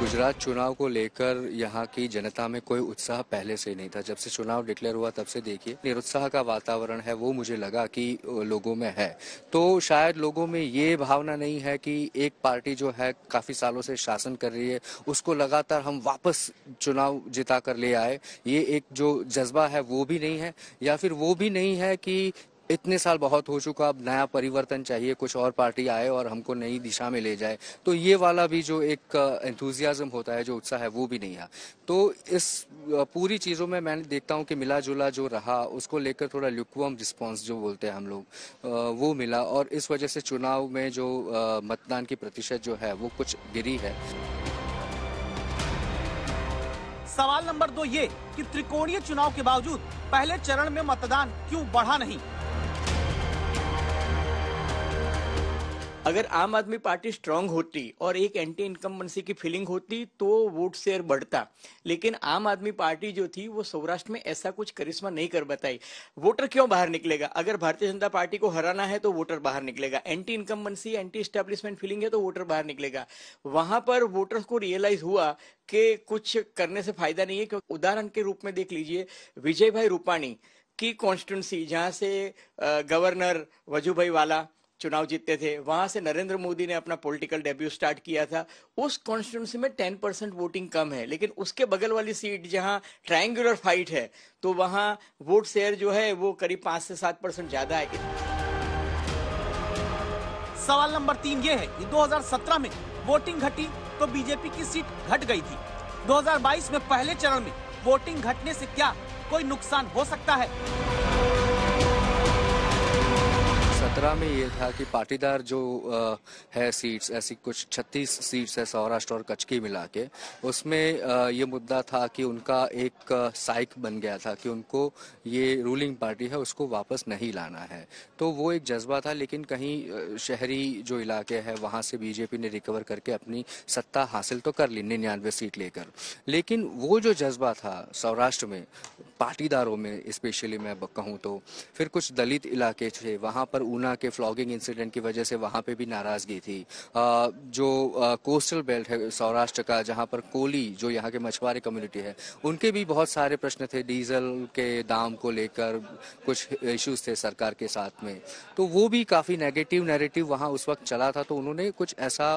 गुजरात चुनाव को लेकर यहाँ की जनता में कोई उत्साह पहले से नहीं था जब से चुनाव डिक्लेयर हुआ तब से देखिए निरुत्साह का वातावरण है वो मुझे लगा कि लोगों में है तो शायद लोगों में ये भावना नहीं है कि एक पार्टी जो है काफ़ी सालों से शासन कर रही है उसको लगातार हम वापस चुनाव जिता कर ले आए ये एक जो जज्बा है वो भी नहीं है या फिर वो भी नहीं है कि इतने साल बहुत हो चुका अब नया परिवर्तन चाहिए कुछ और पार्टी आए और हमको नई दिशा में ले जाए तो ये वाला भी जो एक एंथुजियाज्म होता है जो उत्साह है वो भी नहीं है तो इस पूरी चीज़ों में मैं देखता हूँ कि मिला जुला जो रहा उसको लेकर थोड़ा लुकवम रिस्पॉन्स जो बोलते हैं हम लोग वो मिला और इस वजह से चुनाव में जो मतदान की प्रतिशत जो है वो कुछ गिरी है सवाल नंबर दो ये कि त्रिकोणीय चुनाव के बावजूद पहले चरण में मतदान क्यों बढ़ा नहीं अगर आम आदमी पार्टी स्ट्रांग होती और एक एंटी इनकम्बेंसी की फीलिंग होती तो वोट शेयर बढ़ता लेकिन आम आदमी पार्टी जो थी वो सौराष्ट्र में ऐसा कुछ करिश्मा नहीं कर बताई वोटर क्यों बाहर निकलेगा अगर भारतीय जनता पार्टी को हराना है तो वोटर बाहर निकलेगा anti incumbency anti establishment feeling है तो वोटर बाहर निकलेगा वहां पर वोटर्स को रियलाइज हुआ कि कुछ करने से फायदा नहीं है क्योंकि उदाहरण के रूप में देख लीजिए विजय भाई रूपाणी की कॉन्स्टिट्यूंसी जहां से गवर्नर वजूभाई वाला चुनाव जीतते थे वहां से नरेंद्र मोदी ने अपना पॉलिटिकल डेब्यू स्टार्ट किया था उस कॉन्स्टिट्यूंसी में टेन परसेंट वोटिंग कम है लेकिन उसके बगल वाली सीट जहां ट्रायंगुलर फाइट है तो वहां वोट शेयर जो है वो करीब पांच से सात परसेंट ज्यादा है सवाल नंबर तीन ये है कि 2017 में वोटिंग घटी तो बीजेपी की सीट घट गई थी 2022 में पहले चरण में वोटिंग घटने से क्या कोई नुकसान हो सकता है मात्रा में ये था कि पाटीदार जो आ, है सीट्स ऐसी कुछ 36 सीट्स है सौराष्ट्र और कच्छ की मिला के उसमें आ, ये मुद्दा था कि उनका एक साइक बन गया था कि उनको ये रूलिंग पार्टी है उसको वापस नहीं लाना है तो वो एक जज्बा था लेकिन कहीं शहरी जो इलाके हैं वहाँ से बीजेपी ने रिकवर करके अपनी सत्ता हासिल तो कर ली निन्यानवे सीट लेकर लेकिन वो जो जज्बा था सौराष्ट्र में पाटीदारों में स्पेशली मैं कहूँ तो फिर कुछ दलित इलाके थे वहाँ पर ऊना के फ्लॉगिंग इंसिडेंट की वजह से वहाँ पे भी नाराज़गी थी आ, जो आ, कोस्टल बेल्ट है सौराष्ट्र का जहाँ पर कोली जो यहाँ के मछुआरे कम्युनिटी है उनके भी बहुत सारे प्रश्न थे डीजल के दाम को लेकर कुछ इश्यूज थे सरकार के साथ में तो वो भी काफ़ी नेगेटिव नेगेटिव वहाँ उस वक्त चला था तो उन्होंने कुछ ऐसा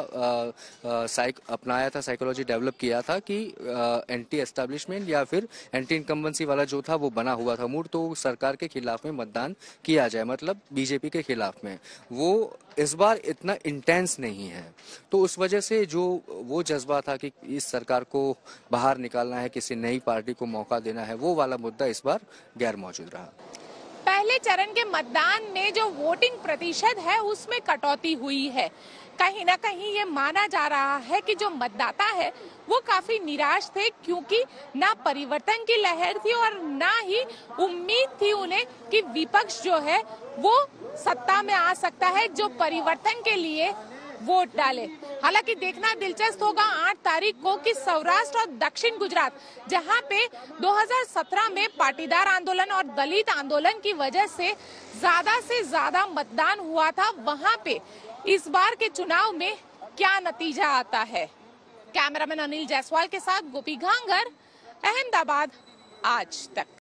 साइक अपनाया था साइकोलॉजी डेवलप किया था कि एंटी एस्टेब्लिशमेंट या फिर एंटी इनकम्बेंसी वाला जो था वो बना हुआ था मूड तो सरकार के खिलाफ में मतदान किया जाए मतलब बीजेपी के खिलाफ में वो इस बार इतना इंटेंस नहीं है तो उस वजह से जो वो जज्बा था कि इस सरकार को बाहर निकालना है किसी नई पार्टी को मौका देना है वो वाला मुद्दा इस बार गैर मौजूद रहा पहले चरण के मतदान में जो वोटिंग प्रतिशत है उसमें कटौती हुई है कहीं ना कहीं ये माना जा रहा है कि जो मतदाता है वो काफी निराश थे क्योंकि ना परिवर्तन की लहर थी और ना ही उम्मीद थी उन्हें कि विपक्ष जो है वो सत्ता में आ सकता है जो परिवर्तन के लिए वोट डाले हालांकि देखना दिलचस्प होगा आठ तारीख को कि सौराष्ट्र और दक्षिण गुजरात जहां पे 2017 में पाटीदार आंदोलन और दलित आंदोलन की वजह से ज्यादा से ज्यादा मतदान हुआ था वहां पे इस बार के चुनाव में क्या नतीजा आता है कैमरामैन अनिल जायसवाल के साथ गोपी घांगर अहमदाबाद आज तक